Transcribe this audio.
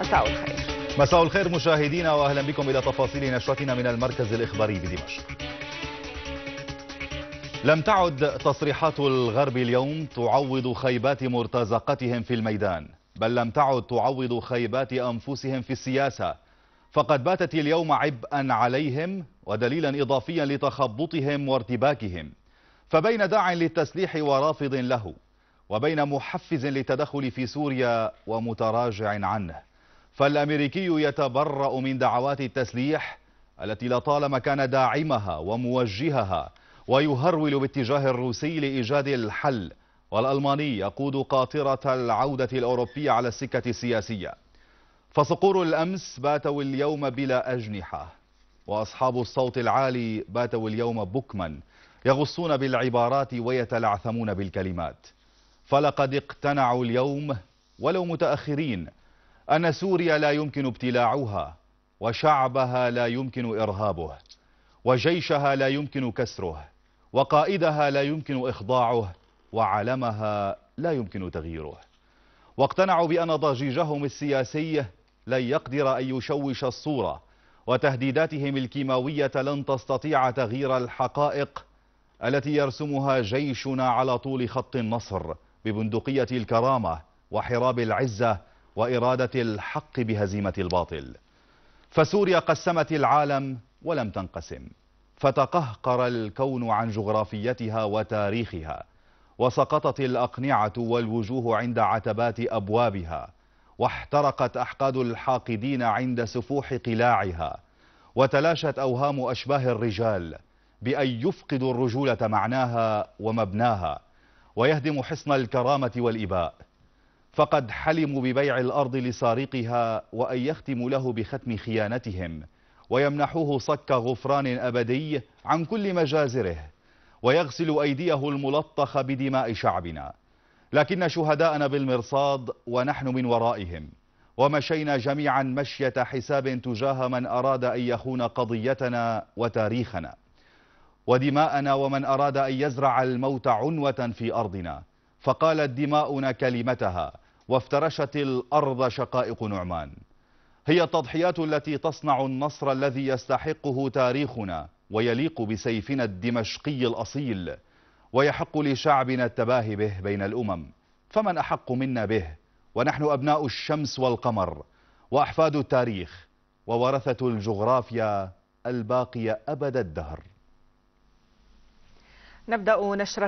مساء الخير مساء الخير مشاهدينا واهلا بكم الى تفاصيل نشرتنا من المركز الاخباري بدمشق لم تعد تصريحات الغرب اليوم تعوض خيبات مرتزقتهم في الميدان بل لم تعد تعوض خيبات انفسهم في السياسه فقد باتت اليوم عبئا عليهم ودليلا اضافيا لتخبطهم وارتباكهم فبين داع للتسليح ورافض له وبين محفز للتدخل في سوريا ومتراجع عنه فالأمريكي يتبرأ من دعوات التسليح التي لطالما كان داعمها وموجهها ويهرول باتجاه الروسي لإيجاد الحل والألماني يقود قاطرة العودة الأوروبية على السكة السياسية فصقور الأمس باتوا اليوم بلا أجنحة وأصحاب الصوت العالي باتوا اليوم بكما يغصون بالعبارات ويتلعثمون بالكلمات فلقد اقتنعوا اليوم ولو متأخرين أن سوريا لا يمكن ابتلاعها وشعبها لا يمكن إرهابه وجيشها لا يمكن كسره وقائدها لا يمكن إخضاعه وعلمها لا يمكن تغييره واقتنعوا بأن ضجيجهم السياسي لن يقدر أن يشوش الصورة وتهديداتهم الكيماوية لن تستطيع تغيير الحقائق التي يرسمها جيشنا على طول خط النصر ببندقية الكرامة وحراب العزة وإرادة الحق بهزيمة الباطل فسوريا قسمت العالم ولم تنقسم فتقهقر الكون عن جغرافيتها وتاريخها وسقطت الأقنعة والوجوه عند عتبات أبوابها واحترقت أحقاد الحاقدين عند سفوح قلاعها وتلاشت أوهام أشباه الرجال بأن يفقد الرجولة معناها ومبناها ويهدم حصن الكرامة والإباء فقد حلموا ببيع الأرض لسارقها وأن يختموا له بختم خيانتهم ويمنحوه صك غفران أبدي عن كل مجازره ويغسل أيديه الملطخ بدماء شعبنا لكن شهداءنا بالمرصاد ونحن من ورائهم ومشينا جميعا مشية حساب تجاه من أراد أن يخون قضيتنا وتاريخنا ودماءنا ومن أراد أن يزرع الموت عنوة في أرضنا فقالت دماؤنا كلمتها وافترشت الأرض شقائق نعمان هي التضحيات التي تصنع النصر الذي يستحقه تاريخنا ويليق بسيفنا الدمشقي الأصيل ويحق لشعبنا التباهي به بين الأمم فمن أحق منا به ونحن أبناء الشمس والقمر وأحفاد التاريخ وورثة الجغرافيا الباقية أبد الدهر نبدأ نشرة